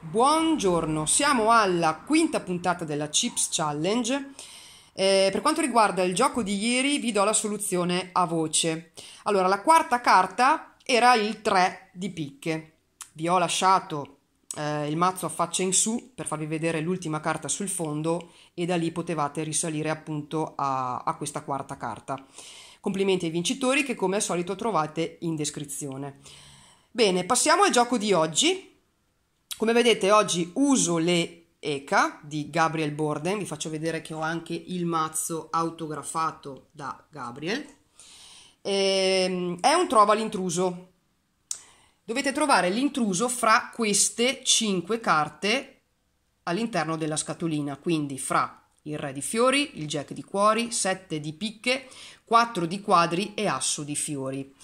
Buongiorno, siamo alla quinta puntata della Chips Challenge. Eh, per quanto riguarda il gioco di ieri, vi do la soluzione a voce. Allora, la quarta carta era il 3 di picche. Vi ho lasciato eh, il mazzo a faccia in su per farvi vedere l'ultima carta sul fondo e da lì potevate risalire appunto a, a questa quarta carta. Complimenti ai vincitori che come al solito trovate in descrizione. Bene, passiamo al gioco di oggi come vedete oggi uso le ECA di Gabriel Borden, vi faccio vedere che ho anche il mazzo autografato da Gabriel. Ehm, è un trova l'intruso. Dovete trovare l'intruso fra queste 5 carte all'interno della scatolina, quindi fra il re di fiori, il jack di cuori, 7 di picche, 4 di quadri e asso di fiori.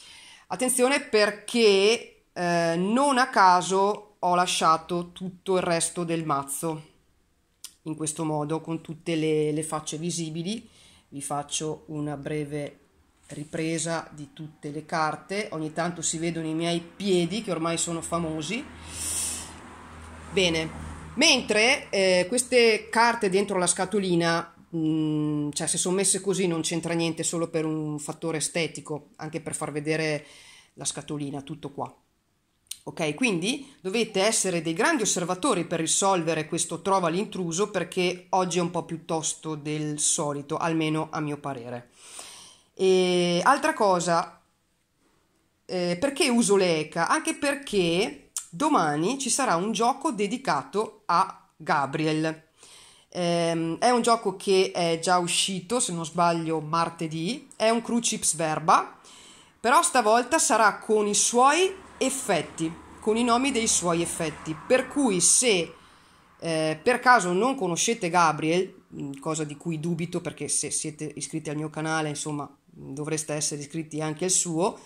Attenzione perché eh, non a caso ho lasciato tutto il resto del mazzo in questo modo con tutte le, le facce visibili vi faccio una breve ripresa di tutte le carte ogni tanto si vedono i miei piedi che ormai sono famosi bene mentre eh, queste carte dentro la scatolina mm, cioè se sono messe così non c'entra niente solo per un fattore estetico anche per far vedere la scatolina tutto qua Ok, quindi dovete essere dei grandi osservatori per risolvere questo trova l'intruso perché oggi è un po' piuttosto del solito, almeno a mio parere. E altra cosa, eh, perché uso l'ECA? Anche perché domani ci sarà un gioco dedicato a Gabriel. Ehm, è un gioco che è già uscito, se non sbaglio, martedì. È un crucips verba, però stavolta sarà con i suoi effetti, con i nomi dei suoi effetti. Per cui se eh, per caso non conoscete Gabriel, mm, cosa di cui dubito perché se siete iscritti al mio canale, insomma, mm, dovreste essere iscritti anche al suo,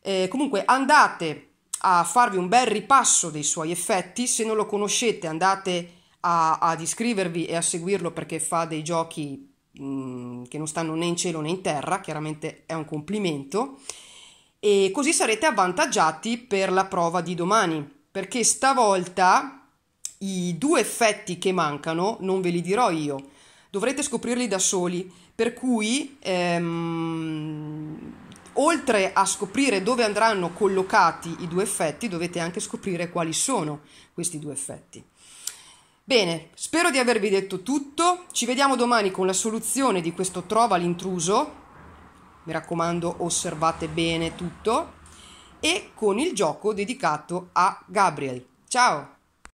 eh, comunque andate a farvi un bel ripasso dei suoi effetti, se non lo conoscete andate a, ad iscrivervi e a seguirlo perché fa dei giochi mh, mm, che non stanno né in cielo né in terra, chiaramente è un complimento e così sarete avvantaggiati per la prova di domani, perché stavolta i due effetti che mancano non ve li dirò io, dovrete scoprirli da soli, per cui ehm, oltre a scoprire dove andranno collocati i due effetti, dovete anche scoprire quali sono questi due effetti. Bene, spero di avervi detto tutto, ci vediamo domani con la soluzione di questo trova l'intruso mi raccomando osservate bene tutto, e con il gioco dedicato a Gabriel. Ciao!